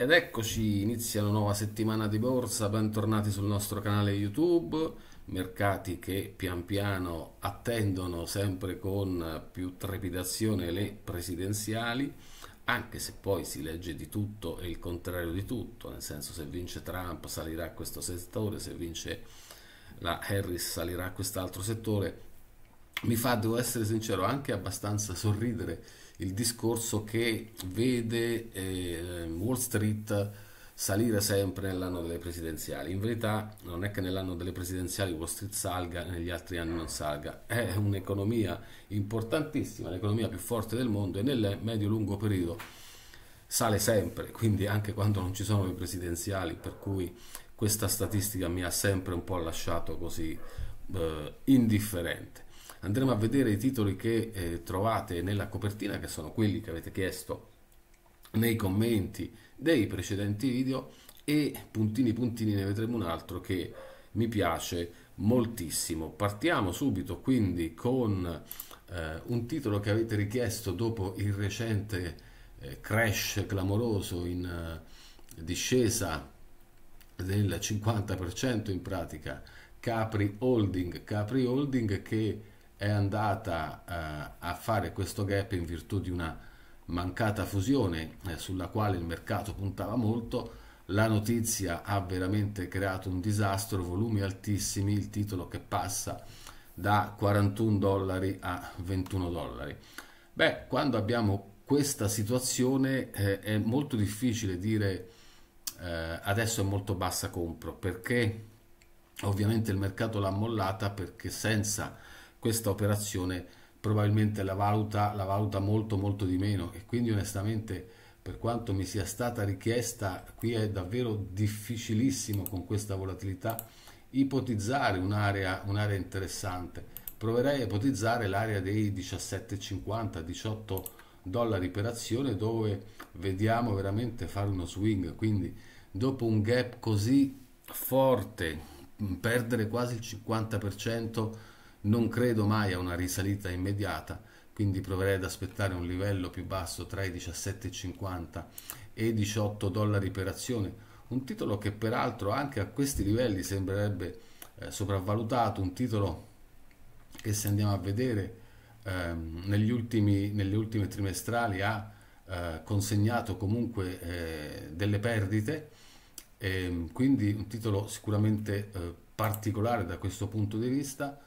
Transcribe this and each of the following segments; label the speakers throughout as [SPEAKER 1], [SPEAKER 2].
[SPEAKER 1] Ed eccoci, inizia una nuova settimana di borsa, bentornati sul nostro canale YouTube, mercati che pian piano attendono sempre con più trepidazione le presidenziali, anche se poi si legge di tutto e il contrario di tutto, nel senso se vince Trump salirà questo settore, se vince la Harris salirà quest'altro settore, mi fa, devo essere sincero, anche abbastanza sorridere il discorso che vede eh, Wall Street salire sempre nell'anno delle presidenziali. In verità non è che nell'anno delle presidenziali Wall Street salga e negli altri anni non salga, è un'economia importantissima, l'economia più forte del mondo e nel medio-lungo periodo sale sempre, quindi anche quando non ci sono le presidenziali, per cui questa statistica mi ha sempre un po' lasciato così eh, indifferente andremo a vedere i titoli che eh, trovate nella copertina, che sono quelli che avete chiesto nei commenti dei precedenti video e puntini puntini ne vedremo un altro che mi piace moltissimo. Partiamo subito quindi con eh, un titolo che avete richiesto dopo il recente eh, crash clamoroso in eh, discesa del 50% in pratica Capri Holding, Capri Holding che è andata eh, a fare questo gap in virtù di una mancata fusione eh, sulla quale il mercato puntava molto, la notizia ha veramente creato un disastro, volumi altissimi, il titolo che passa da 41 dollari a 21 dollari. Beh, quando abbiamo questa situazione eh, è molto difficile dire eh, adesso è molto bassa compro perché ovviamente il mercato l'ha mollata perché senza questa operazione probabilmente la valuta, la valuta molto molto di meno e quindi onestamente per quanto mi sia stata richiesta qui è davvero difficilissimo con questa volatilità ipotizzare un'area, un'area interessante proverei a ipotizzare l'area dei 17,50 18 dollari per azione dove vediamo veramente fare uno swing quindi dopo un gap così forte perdere quasi il 50% non credo mai a una risalita immediata, quindi proverei ad aspettare un livello più basso tra i 17,50 e i 18 dollari per azione, un titolo che peraltro anche a questi livelli sembrerebbe eh, sopravvalutato, un titolo che se andiamo a vedere ehm, ultimi, nelle ultime trimestrali ha eh, consegnato comunque eh, delle perdite, ehm, quindi un titolo sicuramente eh, particolare da questo punto di vista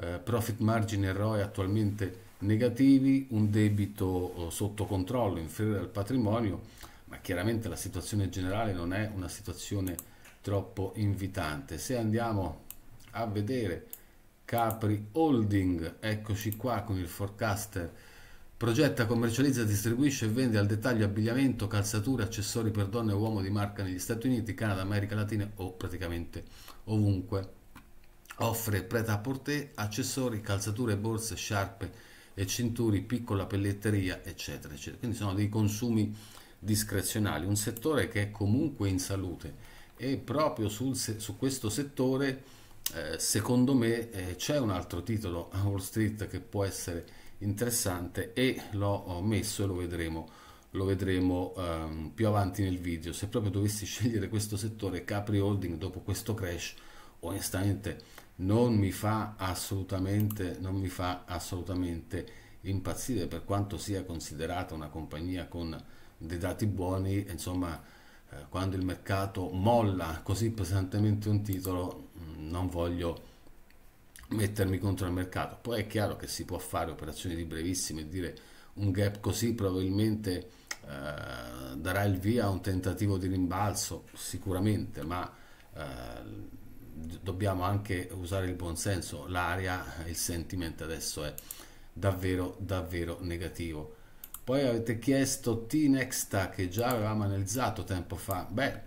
[SPEAKER 1] eh, profit margin e ROE attualmente negativi, un debito eh, sotto controllo inferiore al patrimonio, ma chiaramente la situazione generale non è una situazione troppo invitante. Se andiamo a vedere Capri Holding, eccoci qua con il forecaster, progetta, commercializza, distribuisce e vende al dettaglio abbigliamento, calzature, accessori per donne e uomo di marca negli Stati Uniti, Canada, America Latina o praticamente ovunque Offre prêt-à-porter, accessori, calzature, borse, sciarpe e cinturi, piccola pelletteria, eccetera, eccetera. Quindi sono dei consumi discrezionali, un settore che è comunque in salute e proprio sul, su questo settore eh, secondo me eh, c'è un altro titolo a Wall Street che può essere interessante e l'ho messo e lo vedremo, lo vedremo ehm, più avanti nel video se proprio dovessi scegliere questo settore Capri Holding dopo questo crash onestamente non mi fa assolutamente, non mi fa assolutamente impazzire per quanto sia considerata una compagnia con dei dati buoni, insomma eh, quando il mercato molla così pesantemente un titolo mm, non voglio mettermi contro il mercato. Poi è chiaro che si può fare operazioni di brevissime e dire un gap così probabilmente eh, darà il via a un tentativo di rimbalzo, sicuramente, ma eh, dobbiamo anche usare il buon senso, l'aria, il sentimento adesso è davvero davvero negativo. Poi avete chiesto T-Nexta che già avevamo analizzato tempo fa. Beh,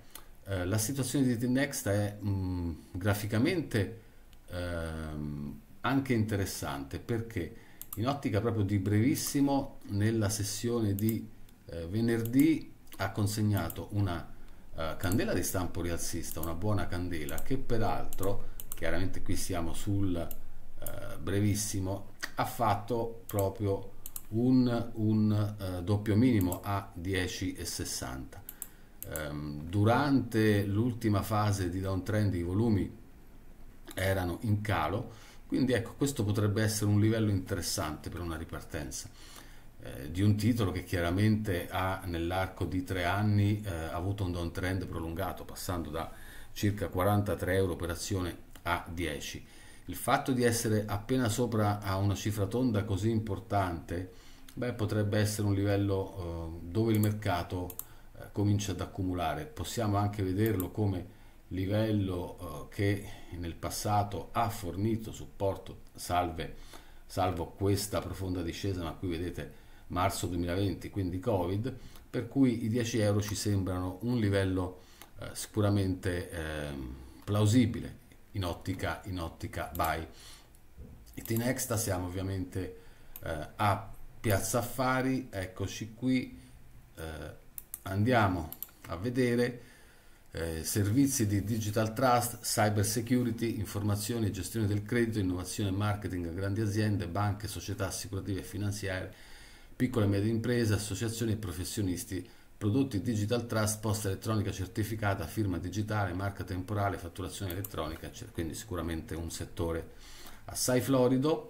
[SPEAKER 1] eh, la situazione di T-Nexta è mh, mm, graficamente ehm, anche interessante perché in ottica proprio di brevissimo nella sessione di eh, venerdì ha consegnato una eh, candela di stampo rialzista, una buona candela che peraltro, chiaramente qui siamo sul eh, brevissimo, ha fatto proprio un, un eh, doppio minimo a 10,60. Ehm, durante l'ultima fase di downtrend i volumi erano in calo, quindi ecco questo potrebbe essere un livello interessante per una ripartenza. Eh, di un titolo che chiaramente ha nell'arco di tre anni eh, avuto un downtrend prolungato, passando da circa 43 euro per azione a 10. Il fatto di essere appena sopra a una cifra tonda così importante beh, potrebbe essere un livello eh, dove il mercato eh, comincia ad accumulare. Possiamo anche vederlo come livello eh, che nel passato ha fornito supporto, salve, salvo questa profonda discesa, ma qui vedete marzo 2020, quindi Covid, per cui i 10 euro ci sembrano un livello eh, sicuramente eh, plausibile in ottica, in ottica buy. Itinexta siamo ovviamente eh, a Piazza Affari, eccoci qui, eh, andiamo a vedere eh, servizi di digital trust, cyber security, informazioni e gestione del credito, innovazione e marketing a grandi aziende, banche, società assicurative e finanziarie, piccole e medie imprese, associazioni e professionisti, prodotti Digital Trust, posta elettronica certificata, firma digitale, marca temporale, fatturazione elettronica, cioè, quindi sicuramente un settore assai florido,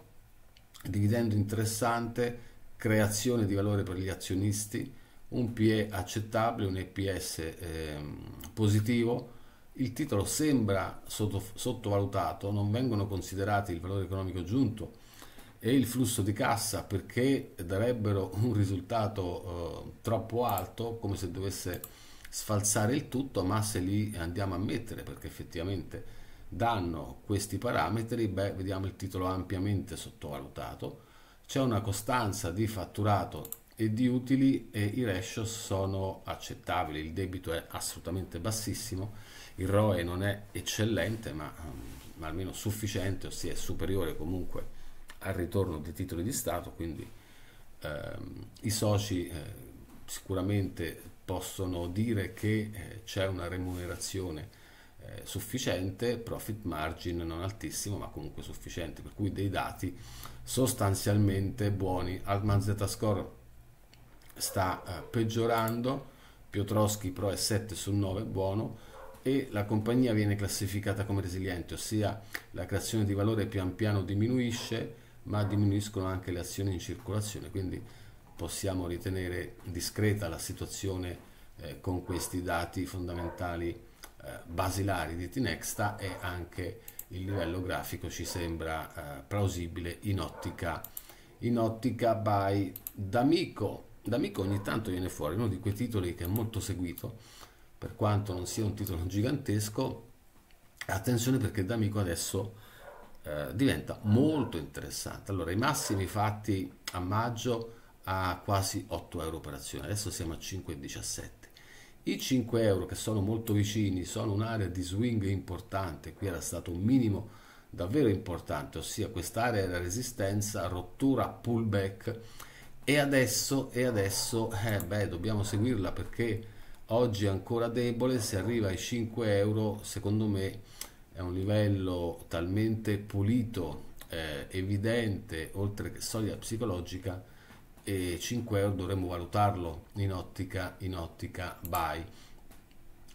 [SPEAKER 1] dividendo interessante, creazione di valore per gli azionisti, un PE accettabile, un EPS eh, positivo, il titolo sembra sotto, sottovalutato, non vengono considerati il valore economico aggiunto, e il flusso di cassa perché darebbero un risultato eh, troppo alto come se dovesse sfalsare il tutto ma se li andiamo a mettere perché effettivamente danno questi parametri beh vediamo il titolo ampiamente sottovalutato c'è una costanza di fatturato e di utili e i ratio sono accettabili il debito è assolutamente bassissimo il ROE non è eccellente ma, ehm, ma almeno sufficiente ossia è superiore comunque al ritorno dei titoli di Stato, quindi ehm, i soci eh, sicuramente possono dire che eh, c'è una remunerazione eh, sufficiente, profit margin non altissimo ma comunque sufficiente, per cui dei dati sostanzialmente buoni. Altman Z-Score sta eh, peggiorando, Piotrowski Pro è 7 su 9, buono, e la compagnia viene classificata come resiliente, ossia la creazione di valore pian piano diminuisce, ma diminuiscono anche le azioni in circolazione, quindi possiamo ritenere discreta la situazione eh, con questi dati fondamentali eh, basilari di Tinexta e anche il livello grafico ci sembra eh, plausibile in ottica, in ottica by D'Amico. D'Amico ogni tanto viene fuori, uno di quei titoli che è molto seguito, per quanto non sia un titolo gigantesco, attenzione perché D'Amico adesso eh, diventa molto interessante. Allora, i massimi fatti a maggio a quasi 8 euro per azione, adesso siamo a 5,17. I 5 euro che sono molto vicini sono un'area di swing importante, qui era stato un minimo davvero importante, ossia quest'area era resistenza, rottura, pullback e adesso, e adesso eh, beh, dobbiamo seguirla perché oggi è ancora debole, se arriva ai 5 euro secondo me è un livello talmente pulito, eh, evidente, oltre che soglia psicologica, e 5 euro dovremmo valutarlo in ottica, in ottica buy.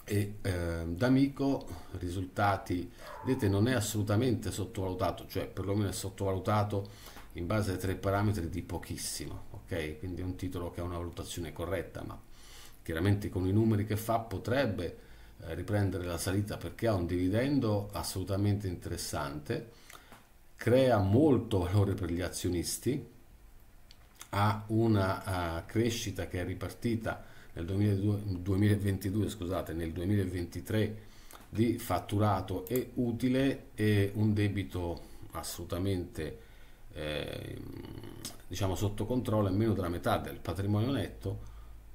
[SPEAKER 1] E eh, d'amico risultati, vedete, non è assolutamente sottovalutato, cioè perlomeno è sottovalutato in base ai tre parametri di pochissimo, ok? Quindi è un titolo che ha una valutazione corretta, ma chiaramente con i numeri che fa potrebbe eh, riprendere la salita perché ha un dividendo assolutamente interessante, crea molto valore per gli azionisti, ha una uh, crescita che è ripartita nel 2022, 2022, scusate, nel 2023 di fatturato e utile e un debito assolutamente eh, diciamo sotto controllo è meno della metà del patrimonio netto,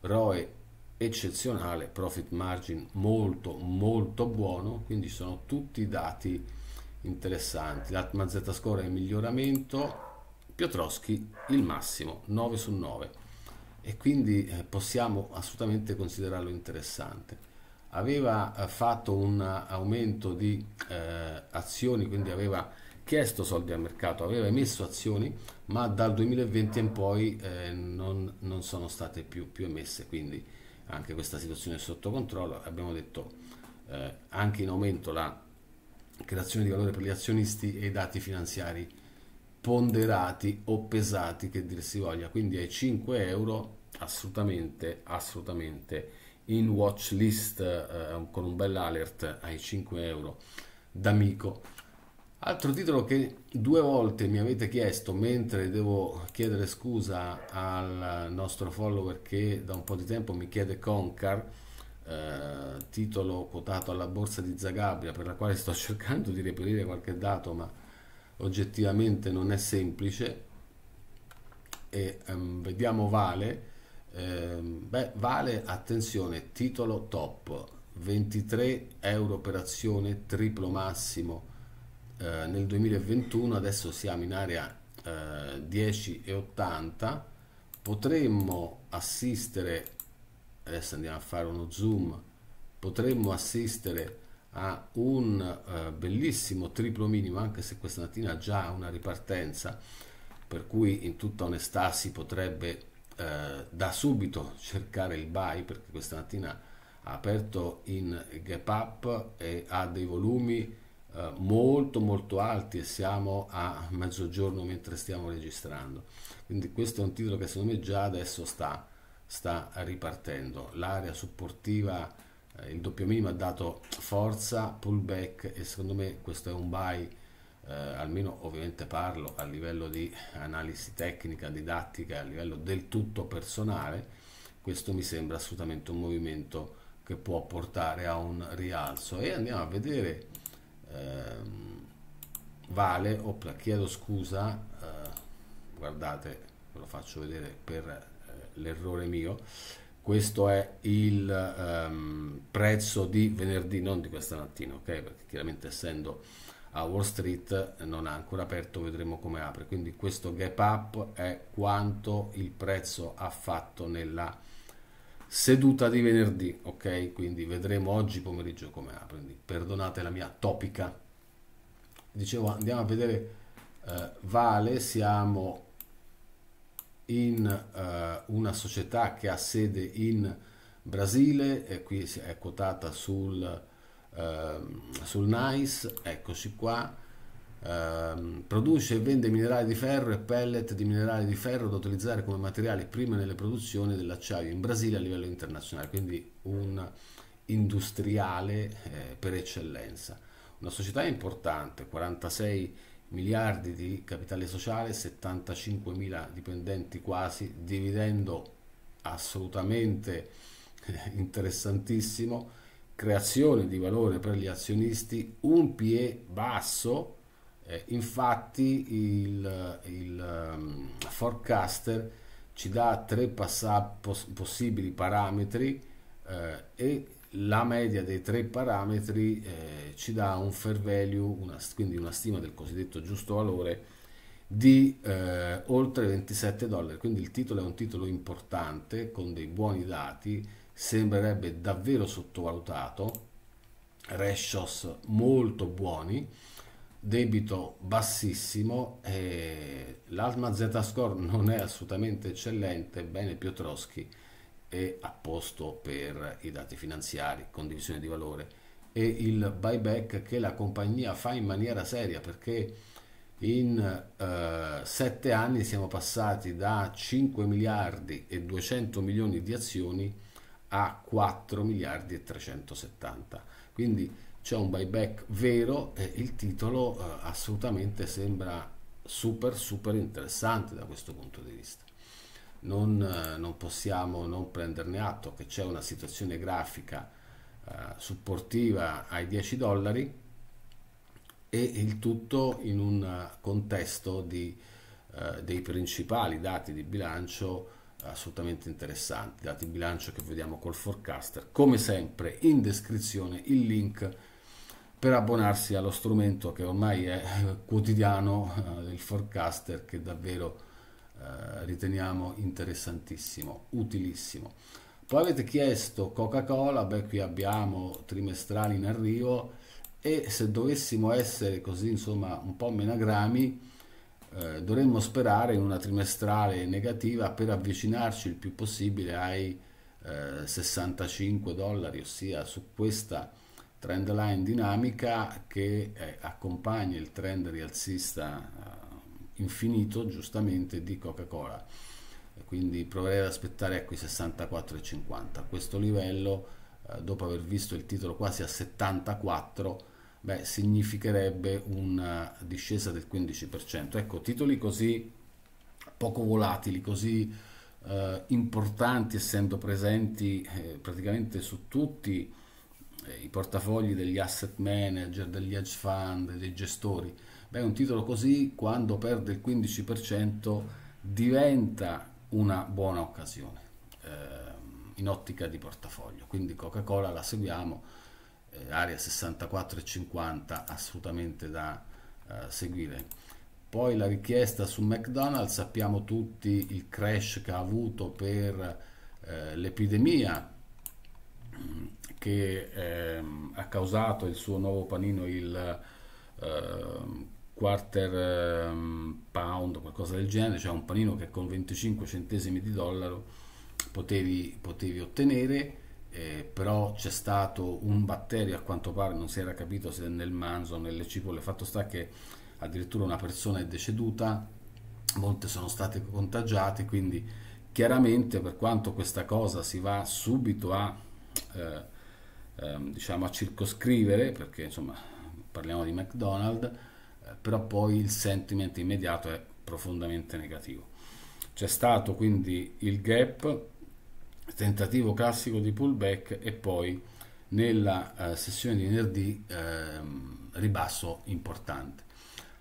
[SPEAKER 1] ROE eccezionale, profit margin molto molto buono, quindi sono tutti dati interessanti. L'Atma Z score è in miglioramento, Piotrowski il massimo, 9 su 9 e quindi eh, possiamo assolutamente considerarlo interessante. Aveva eh, fatto un aumento di eh, azioni, quindi aveva chiesto soldi al mercato, aveva emesso azioni, ma dal 2020 in poi eh, non, non, sono state più, più emesse, quindi anche questa situazione è sotto controllo, abbiamo detto eh, anche in aumento la creazione di valore per gli azionisti e i dati finanziari ponderati o pesati che dir si voglia, quindi ai 5 euro assolutamente, assolutamente in watch list eh, con un bel alert ai 5 euro d'amico Altro titolo che due volte mi avete chiesto mentre devo chiedere scusa al nostro follower che da un po' di tempo mi chiede Concar, eh, titolo quotato alla borsa di Zagabria per la quale sto cercando di reperire qualche dato ma oggettivamente non è semplice e ehm, vediamo Vale, eh, beh Vale attenzione titolo top 23 euro per azione triplo massimo eh, nel 2021 adesso siamo in area eh, 10,80 potremmo assistere adesso andiamo a fare uno zoom potremmo assistere a un eh, bellissimo triplo minimo anche se questa mattina ha già una ripartenza per cui in tutta onestà si potrebbe eh, da subito cercare il buy perché questa mattina ha aperto in gap up e ha dei volumi eh, molto molto alti e siamo a mezzogiorno mentre stiamo registrando. Quindi questo è un titolo che secondo me già adesso sta, sta ripartendo. L'area supportiva, eh, il doppio minimo ha dato forza, pullback e secondo me questo è un buy. Eh, almeno ovviamente parlo a livello di analisi tecnica, didattica, a livello del tutto personale, questo mi sembra assolutamente un movimento che può portare a un rialzo e andiamo a vedere ehm, vale, opla, chiedo scusa, eh, guardate, ve lo faccio vedere per eh, l'errore mio, questo è il ehm, prezzo di venerdì, non di questa mattina, ok? Perché chiaramente essendo a Wall Street non ha ancora aperto, vedremo come apre. Quindi questo gap up è quanto il prezzo ha fatto nella seduta di venerdì, ok? Quindi vedremo oggi pomeriggio come apre. Perdonate la mia topica. Dicevo, andiamo a vedere eh, Vale, siamo in eh, una società che ha sede in Brasile e qui è quotata sul, eh, sul NICE, eccoci qua Ehm, produce e vende minerali di ferro e pellet di minerali di ferro da utilizzare come materiale prima nelle produzioni dell'acciaio in Brasile a livello internazionale, quindi un industriale eh, per eccellenza. Una società importante, 46 miliardi di capitale sociale, 75 mila dipendenti quasi, dividendo assolutamente eh, interessantissimo, creazione di valore per gli azionisti, un PE basso, eh, infatti il, il um, forecaster ci dà tre poss possibili parametri eh, e la media dei tre parametri eh, ci dà un fair value, una, quindi una stima del cosiddetto giusto valore di eh, oltre 27 dollari. Quindi il titolo è un titolo importante con dei buoni dati, sembrerebbe davvero sottovalutato, ratios molto buoni debito bassissimo, eh, l'Alma Z-Score non è assolutamente eccellente, bene Piotrowski è a posto per i dati finanziari, condivisione di valore e il buyback che la compagnia fa in maniera seria perché in eh, sette anni siamo passati da 5 miliardi e 200 milioni di azioni a 4 miliardi e 370 quindi c'è un buyback vero e il titolo eh, assolutamente sembra super super interessante da questo punto di vista. Non, eh, non possiamo non prenderne atto che c'è una situazione grafica eh, supportiva ai 10 dollari e il tutto in un eh, contesto di, eh, dei principali dati di bilancio assolutamente interessanti, dati di bilancio che vediamo col forecaster. Come sempre in descrizione il link per abbonarsi allo strumento che ormai è eh, quotidiano eh, del forecaster che davvero eh, riteniamo interessantissimo, utilissimo. Poi avete chiesto Coca-Cola, beh qui abbiamo trimestrali in arrivo e se dovessimo essere così insomma un po' menagrami eh, dovremmo sperare in una trimestrale negativa per avvicinarci il più possibile ai 65 dollari, ossia su questa trend line dinamica che eh, accompagna il trend rialzista eh, infinito giustamente di Coca-Cola quindi proverei ad aspettare ecco i 64,50 a questo livello eh, dopo aver visto il titolo quasi a 74 beh, significherebbe una eh, discesa del 15% ecco titoli così poco volatili così eh, importanti essendo presenti eh, praticamente su tutti eh, i portafogli degli asset manager, degli hedge fund, dei gestori. Beh, un titolo così quando perde il 15% diventa una buona occasione eh, in ottica di portafoglio. Quindi Coca-Cola la seguiamo, eh, area 64,50 assolutamente da eh, seguire. Poi la richiesta su McDonald's, sappiamo tutti il crash che ha avuto per eh, l'epidemia che ehm, ha causato il suo nuovo panino il ehm, quarter ehm, pound, qualcosa del genere, cioè un panino che con 25 centesimi di dollaro potevi, potevi ottenere, eh, però c'è stato un batterio, a quanto pare non si era capito se nel manzo o nelle cipolle, fatto sta che addirittura una persona è deceduta, molte sono state contagiate, quindi chiaramente per quanto questa cosa si va subito a... Eh, ehm, diciamo, a circoscrivere, perché insomma parliamo di McDonald's, eh, però poi il sentimento immediato è profondamente negativo. C'è stato quindi il gap, tentativo classico di pullback e poi nella eh, sessione di venerdì ehm, ribasso importante.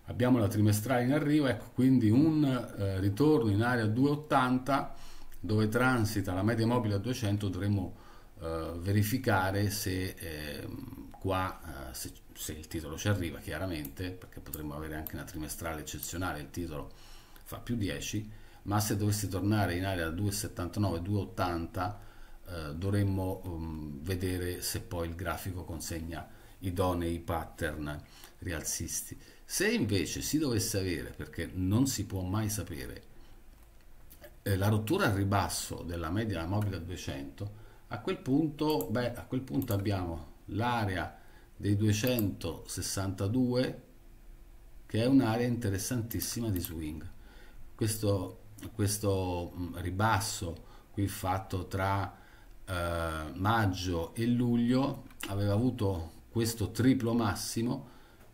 [SPEAKER 1] Abbiamo la trimestrale in arrivo, ecco quindi un eh, ritorno in area 280 dove transita la media mobile a 200 dovremmo eh, verificare se ehm, eh, qua, se, se, il titolo ci arriva chiaramente, perché potremmo avere anche una trimestrale eccezionale, il titolo fa più 10, ma se dovessi tornare in area 2,79-2,80 eh, dovremmo um, vedere se poi il grafico consegna idonei pattern rialzisti. Se invece si dovesse avere, perché non si può mai sapere, eh, la rottura al ribasso della media mobile 200, a quel punto, beh, a quel punto abbiamo l'area dei 262 che è un'area interessantissima di swing. Questo, questo mm, ribasso qui fatto tra eh, maggio e luglio aveva avuto questo triplo massimo,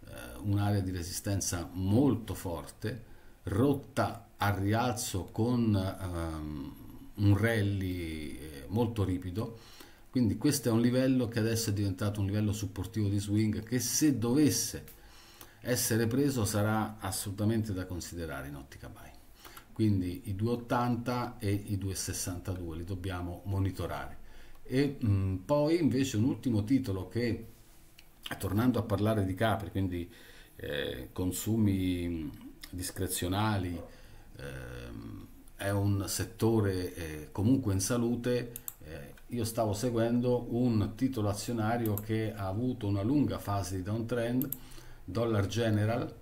[SPEAKER 1] eh, un'area di resistenza molto forte, rotta al rialzo con ehm, un rally eh, molto ripido, quindi questo è un livello che adesso è diventato un livello supportivo di swing che se dovesse essere preso sarà assolutamente da considerare in ottica buy. Quindi i 2,80 e i 2,62 li dobbiamo monitorare. E mh, mm, poi invece un ultimo titolo che, tornando a parlare di Capri, quindi eh, consumi mm, discrezionali, eh, è un settore eh, comunque in salute, eh, io stavo seguendo un titolo azionario che ha avuto una lunga fase di downtrend, Dollar General,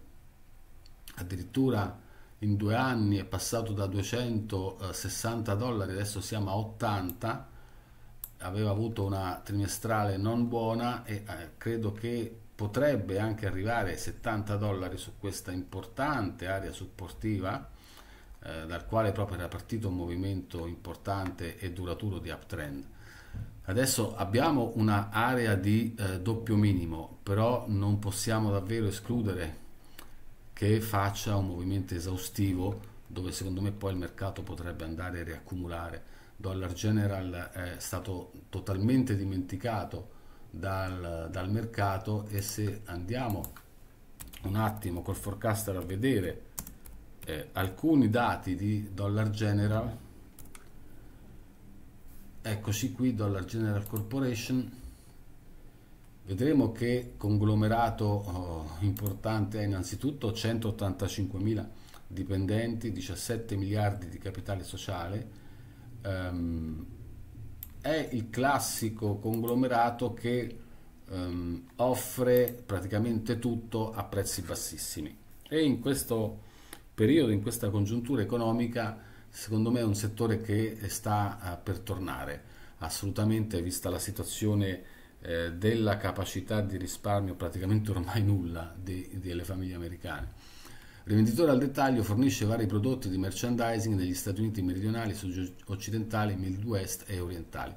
[SPEAKER 1] addirittura in due anni è passato da 260 dollari, adesso siamo a 80, aveva avuto una trimestrale non buona e eh, credo che potrebbe anche arrivare ai 70 dollari su questa importante area supportiva eh, dal quale proprio era partito un movimento importante e duraturo di uptrend. Adesso abbiamo un'area di eh, doppio minimo, però non possiamo davvero escludere che faccia un movimento esaustivo dove secondo me poi il mercato potrebbe andare a riaccumulare. Dollar General eh, è stato totalmente dimenticato dal, dal mercato e se andiamo un attimo col forecaster a vedere eh, alcuni dati di Dollar General eccoci qui Dollar General Corporation vedremo che conglomerato oh, importante è innanzitutto 185 mila dipendenti 17 miliardi di capitale sociale um, è il classico conglomerato che um, offre praticamente tutto a prezzi bassissimi e in questo periodo, in questa congiuntura economica, secondo me è un settore che sta eh, per tornare, assolutamente vista la situazione eh, della capacità di risparmio praticamente ormai nulla di, delle famiglie americane. rivenditore al dettaglio fornisce vari prodotti di merchandising negli Stati Uniti meridionali, sud occidentali, Midwest e orientali.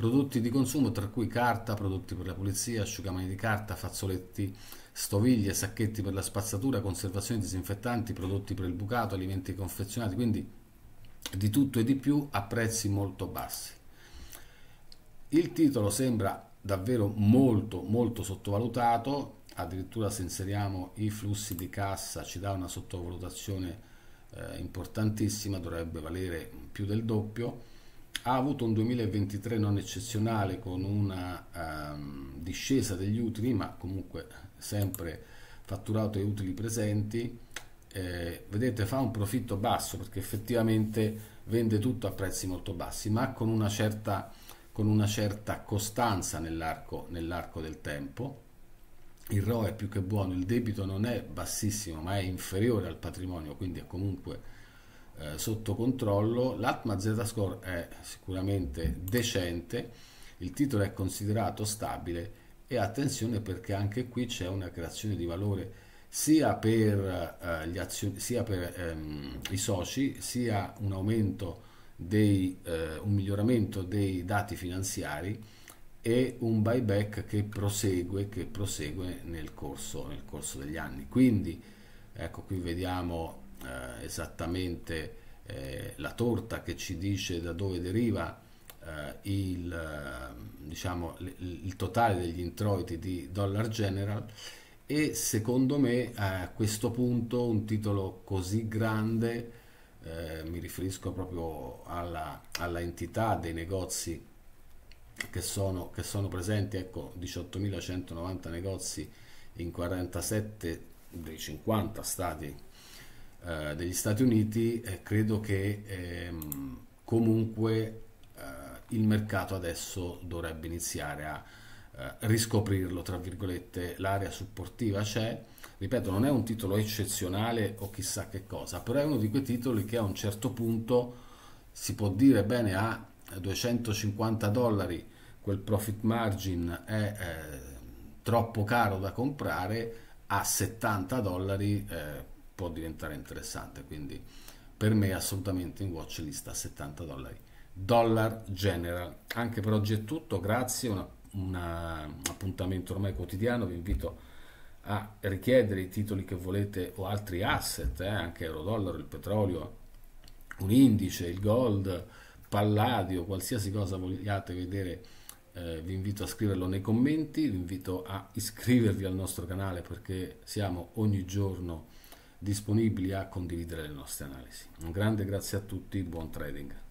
[SPEAKER 1] Prodotti di consumo tra cui carta, prodotti per la pulizia, asciugamani di carta, fazzoletti, stoviglie, sacchetti per la spazzatura, conservazioni disinfettanti, prodotti per il bucato, alimenti confezionati, quindi di tutto e di più a prezzi molto bassi. Il titolo sembra davvero molto molto sottovalutato, addirittura se inseriamo i flussi di cassa ci dà una sottovalutazione eh, importantissima, dovrebbe valere più del doppio ha avuto un 2023 non eccezionale con una um, discesa degli utili, ma comunque sempre fatturato e utili presenti. Eh, vedete, fa un profitto basso perché effettivamente vende tutto a prezzi molto bassi, ma con una certa, con una certa costanza nell'arco, nell'arco del tempo. Il ROE è più che buono, il debito non è bassissimo, ma è inferiore al patrimonio, quindi è comunque eh, sotto controllo, l'Atma Z-Score è sicuramente decente, il titolo è considerato stabile e attenzione perché anche qui c'è una creazione di valore sia per, eh, azion- sia per ehm, i soci, sia un aumento dei, eh, un miglioramento dei dati finanziari e un buyback che prosegue, che prosegue nel, corso, nel corso degli anni. Quindi ecco qui vediamo eh, esattamente eh, la torta che ci dice da dove deriva eh, il, eh, diciamo, l- il, totale degli introiti di Dollar General e secondo me a questo punto un titolo così grande eh, mi riferisco proprio alla, alla entità dei negozi che sono, che sono, presenti, ecco, 18.190 negozi in 47 dei 50 stati eh, degli Stati Uniti, eh, credo che ehm, comunque eh, il mercato adesso dovrebbe iniziare a eh, riscoprirlo, tra virgolette, l'area supportiva c'è. Ripeto, non è un titolo eccezionale o chissà che cosa, però è uno di quei titoli che a un certo punto si può dire bene ah, a 250 dollari quel profit margin è eh, troppo caro da comprare, a 70 dollari eh, può diventare interessante, quindi per me assolutamente in watch list a 70 dollari. Dollar General. Anche per oggi è tutto, grazie, un appuntamento ormai quotidiano, vi invito a richiedere i titoli che volete o altri asset, eh, anche euro-dollaro, il petrolio, un indice, il gold, palladio, qualsiasi cosa vogliate vedere, eh, vi invito a scriverlo nei commenti, vi invito a iscrivervi al nostro canale perché siamo ogni giorno disponibili a condividere le nostre analisi. Un grande grazie a tutti, buon trading.